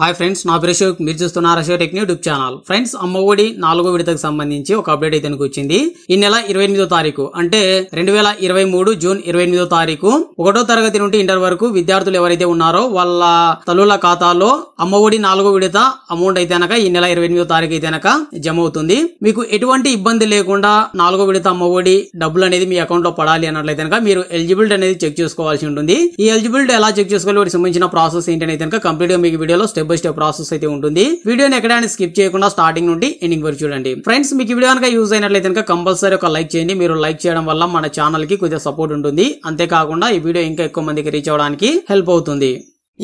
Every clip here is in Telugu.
హాయ్ ఫ్రెండ్స్ నా పేరు అశోక్ మీరు చూస్తున్న Ashok tech YouTube channel friends ఒడి నాలుగో విడతకు సంబంధించి ఒక అప్డేట్ అయితే వచ్చింది ఈ నెల ఇరవై ఎనిమిదో తారీఖు అంటే రెండు వేల ఇరవై మూడు జూన్ ఇరవై ఎనిమిదో తారీఖు ఒకటో తరగతి నుండి ఇంటర్ వరకు విద్యార్థులు ఎవరైతే ఉన్నారో వాళ్ళ తల్లుల ఖాతాలో అమ్మ ఒడి నాలుగో విడత అమౌంట్ అయితేనక ఈ నెల ఇరవై ఎనిమిదో తారీఖు అయితేనక జమ అవుతుంది మీకు ఎటువంటి ఇబ్బంది లేకుండా నాలుగో విడత అమ్మ ఒడి డబ్బులు అనేది మీ అకౌంట్ లో పడాలి అన్నట్లయితే మీరు ఎలిజిబిలిటీ అనేది చెక్ చేసుకోవాల్సి ఉంటుంది ఈ ఎలిజిబిలిటీ ఎలా చెక్ చేసుకోవాలి వాటికి సంబంధించిన ప్రాసెస్ ఏంటంటే కంప్లీట్ గా మీకు వీడియోలో step step by step process అయితే ఉంటుంది వీడియోని ఎక్కడైనా స్కిప్ చేయకుండా స్టార్టింగ్ నుండి ఎండింగ్ వరకు చూడండి ఫ్రెండ్స్ మీకు వీడియో కనుక యూజ్ అయినట్లయితే కనుక కంపల్సరీ ఒక లైక్ చేయండి మీరు లైక్ చేయడం వల్ల మన ఛానల్ కి కొద్దిగా సపోర్ట్ ఉంటుంది అంతేకాకుండా ఈ వీడియో ఇంకా ఎక్కువ మందికి రీచ్ అవడానికి హెల్ప్ అవుతుంది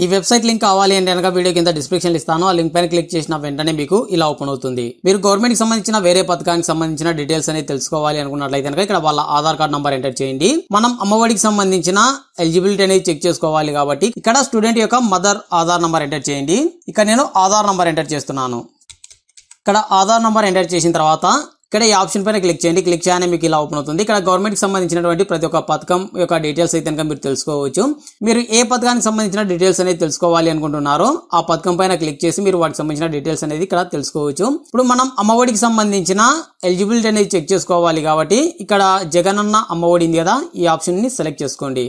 ఈ వెబ్సైట్ లింక్ కావాలి అంటే కనుక వీడియో కింద డిస్క్రిప్షన్ ఇస్తాను ఆ లింక్ పైన క్లిక్ చేసిన వెంటనే మీకు ఇలా ఓపెన్ అవుతుంది మీరు గవర్నమెంట్ కి సంబంధించిన వేరే పథకానికి సంబంధించిన డీటెయిల్స్ అనేది తెలుసుకోవాలి అనుకున్నట్లయితే కనుక ఇక్కడ వాళ్ళ ఆధార్ కార్డ్ నంబర్ ఎంటర్ చేయండి మనం అమ్మఒడికి సంబంధించిన ఎలిజిబిలిటీ అనేది చెక్ చేసుకోవాలి కాబట్టి ఇక్కడ స్టూడెంట్ యొక్క మదర్ ఆధార్ నంబర్ ఎంటర్ చేయండి ఇక్కడ నేను ఆధార్ నంబర్ ఎంటర్ చేస్తున్నాను ఇక్కడ ఆధార్ నంబర్ ఎంటర్ చేసిన తర్వాత ఇక్కడ ఈ ఆప్షన్ పైన క్లిక్ చేయండి క్లిక్ చేయాలని మీకు ఇలా ఓపెన్ అవుతుంది ఇక్కడ గవర్నమెంట్కి సంబంధించినటువంటి ప్రతి ఒక్క పథకం యొక్క డీటెయిల్స్ అయితే కనుక మీరు తెలుసుకోవచ్చు మీరు ఏ పథకానికి సంబంధించిన డీటెయిల్స్ అనేది తెలుసుకోవాలి అనుకుంటున్నారో ఆ పథకం పైన క్లిక్ చేసి మీరు వాటికి సంబంధించిన డీటెయిల్స్ అనేది ఇక్కడ తెలుసుకోవచ్చు ఇప్పుడు మనం అమ్మఒడికి సంబంధించిన ఎలిజిబిలిటీ అనేది చెక్ చేసుకోవాలి కాబట్టి ఇక్కడ జగనన్న అమ్మఒడి ఉంది కదా ఈ ఆప్షన్ని సెలెక్ట్ చేసుకోండి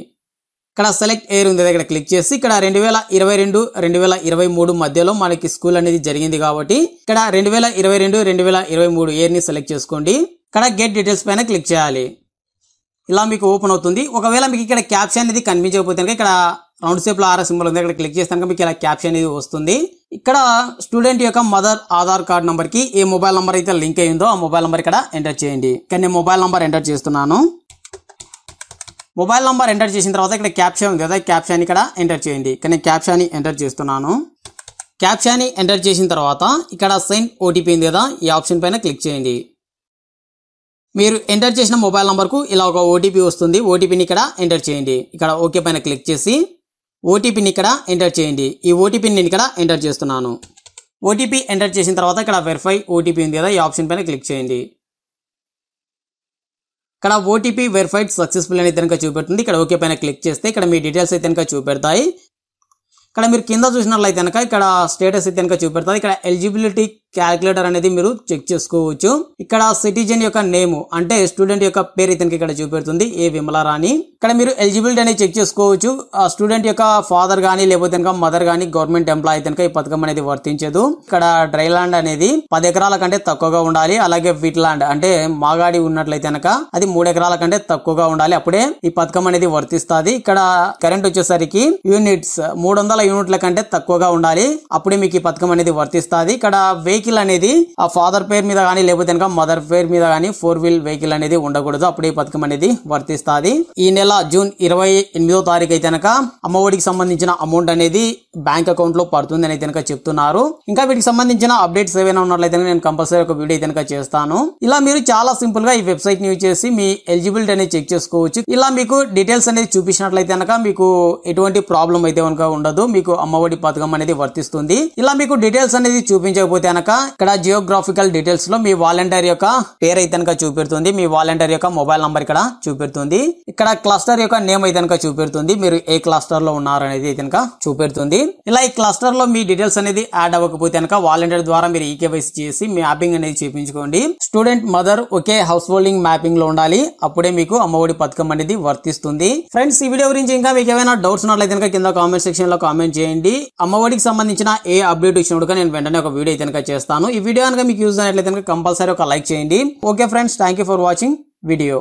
ఇక్కడ సెలెక్ట్ ఎయిర్ ఉంది దగ్గర క్లిక్ చేసి ఇక్కడ రెండు వేల ఇరవై రెండు రెండు వేల ఇరవై మూడు మధ్యలో మనకి స్కూల్ అనేది జరిగింది కాబట్టి ఇక్కడ రెండు వేల ఇరవై రెండు రెండు వేల ఇరవై మూడు ని సెలెక్ట్ చేసుకోండి ఇక్కడ గెట్ డీటెయిల్స్ పైన క్లిక్ చేయాలి ఇలా మీకు ఓపెన్ అవుతుంది ఒకవేళ మీకు ఇక్కడ క్యాప్షన్ అనేది కనిపించకపోతే ఇక్కడ రౌండ్ లో ఆర్ఎస్ సింబల్ ఉంది ఇక్కడ క్లిక్ చేస్తాక మీకు ఇలా క్యాప్షన్ అనేది వస్తుంది ఇక్కడ స్టూడెంట్ యొక్క మదర్ ఆధార్ కార్డ్ కి ఏ మొబైల్ నంబర్ అయితే లింక్ అయిందో ఆ మొబైల్ నంబర్ ఇక్కడ ఎంటర్ చేయండి ఇక్కడ నేను మొబైల్ నంబర్ ఎంటర్ చేస్తున్నాను మొబైల్ నంబర్ ఎంటర్ చేసిన తర్వాత ఇక్కడ క్యాప్షన్ ఉంది కదా క్యాప్షన్ ఇక్కడ ఎంటర్ చేయండి ఇక్కడ నేను క్యాప్షన్ ఎంటర్ చేస్తున్నాను క్యాప్షన్ ఎంటర్ చేసిన తర్వాత ఇక్కడ సెండ్ ఓటీపీ ఉంది కదా ఈ ఆప్షన్ పైన క్లిక్ చేయండి మీరు ఎంటర్ చేసిన మొబైల్ నంబర్కు ఇలా ఒక ఓటీపీ వస్తుంది ఓటీపీని ఇక్కడ ఎంటర్ చేయండి ఇక్కడ ఓకే పైన క్లిక్ చేసి ఓటీపీని ఇక్కడ ఎంటర్ చేయండి ఈ ఓటీపీని నేను ఇక్కడ ఎంటర్ చేస్తున్నాను ఓటీపీ ఎంటర్ చేసిన తర్వాత ఇక్కడ వెరిఫై ఓటీపీ ఉంది కదా ఈ ఆప్షన్ పైన క్లిక్ చేయండి ఇక్కడ ఓటీపీ వెరిఫైడ్ సక్సెస్ఫుల్ అనేది కనుక చూపెడుతుంది ఇక్కడ ఓకే పైన క్లిక్ చేస్తే ఇక్కడ మీ డీటెయిల్స్ అయితే కనుక చూపెడతాయి ఇక్కడ మీరు కింద చూసినట్లయితే కనుక ఇక్కడ స్టేటస్ అయితే కనుక చూపెడతాయి ఇక్కడ ఎలిజిబిలిటీ క్యాలిక్యులేటర్ అనేది మీరు చెక్ చేసుకోవచ్చు ఇక్కడ సిటిజన్ యొక్క నేమ్ అంటే స్టూడెంట్ యొక్క పేరు ఇతనికి ఇక్కడ చూపెడుతుంది ఏ విమలారాణి ఇక్కడ మీరు ఎలిజిబిలిటీ అనేది చెక్ చేసుకోవచ్చు ఆ స్టూడెంట్ యొక్క ఫాదర్ కానీ లేకపోతే కనుక మదర్ కానీ గవర్నమెంట్ ఎంప్లాయీ కనుక ఈ పథకం అనేది వర్తించదు ఇక్కడ డ్రై ల్యాండ్ అనేది పది ఎకరాల కంటే తక్కువగా ఉండాలి అలాగే విట్ ల్యాండ్ అంటే మాగాడి ఉన్నట్లయితే కనుక అది మూడు ఎకరాల కంటే తక్కువగా ఉండాలి అప్పుడే ఈ పథకం అనేది వర్తిస్తుంది ఇక్కడ కరెంట్ వచ్చేసరికి యూనిట్స్ మూడు వందల యూనిట్ల కంటే తక్కువగా ఉండాలి అప్పుడే మీకు ఈ పథకం అనేది వర్తిస్తుంది ఇక్కడ వెయి వెహికల్ అనేది ఆ ఫాదర్ పేరు మీద కానీ లేకపోతే కనుక మదర్ పేరు మీద కానీ ఫోర్ వీల్ వెహికల్ అనేది ఉండకూడదు అప్పుడే పథకం అనేది వర్తిస్తుంది ఈ నెల జూన్ ఇరవై ఎనిమిదో తారీఖు అయితే కనుక అమ్మఒడికి సంబంధించిన అమౌంట్ అనేది బ్యాంక్ అకౌంట్ లో పడుతుంది అని అయితే చెప్తున్నారు ఇంకా వీటికి సంబంధించిన అప్డేట్స్ ఏవైనా ఉన్నట్లయితే నేను కంపల్సరీ ఒక వీడియో అయితే చేస్తాను ఇలా మీరు చాలా సింపుల్ గా ఈ వెబ్సైట్ ని యూజ్ చేసి మీ ఎలిజిబిలిటీ అనేది చెక్ చేసుకోవచ్చు ఇలా మీకు డీటెయిల్స్ అనేది చూపించినట్లయితే కనుక మీకు ఎటువంటి ప్రాబ్లం అయితే ఉండదు మీకు అమ్మఒడి పథకం అనేది వర్తిస్తుంది ఇలా మీకు డీటెయిల్స్ అనేది చూపించకపోతే కనుక ఇక్కడ జియోగ్రాఫికల్ డీటెయిల్స్ లో మీ వాలంటీర్ యొక్క పేరు అయితే కనుక చూపెడుతుంది మీ వాలంటీర్ యొక్క మొబైల్ నంబర్ ఇక్కడ చూపెడుతుంది ఇక్కడ క్లస్టర్ యొక్క నేమ్ అయితే కనుక చూపెడుతుంది మీరు ఏ క్లస్టర్ లో ఉన్నారు అనేది అయితే కనుక చూపెడుతుంది ఇలా ఈ క్లస్టర్ లో మీ డీటెయిల్స్ అనేది యాడ్ అవ్వకపోతే కనుక వాలంటీర్ ద్వారా మీరు ఈకేవైసీ e చేసి మీ మ్యాపింగ్ అనేది చూపించుకోండి స్టూడెంట్ మదర్ ఒకే హౌస్ హోల్డింగ్ మ్యాపింగ్ లో ఉండాలి అప్పుడే మీకు అమ్మఒడి పథకం అనేది వర్తిస్తుంది ఫ్రెండ్స్ ఈ వీడియో గురించి ఇంకా మీకు ఏమైనా డౌట్స్ ఉన్నట్లయితే కింద కామెంట్ సెక్షన్ లో కామెంట్ చేయండి అమ్మఒడికి సంబంధించిన ఏ అప్డేట్ ఇచ్చినప్పుడు నేను వెంటనే ఒక వీడియో అయితే చేస్తాను చేస్తాను ఈ వీడియో కనుక మీకు యూజ్ అయినట్లయితే కంపల్సరీ ఒక లైక్ చేయండి okay friends thank for watching video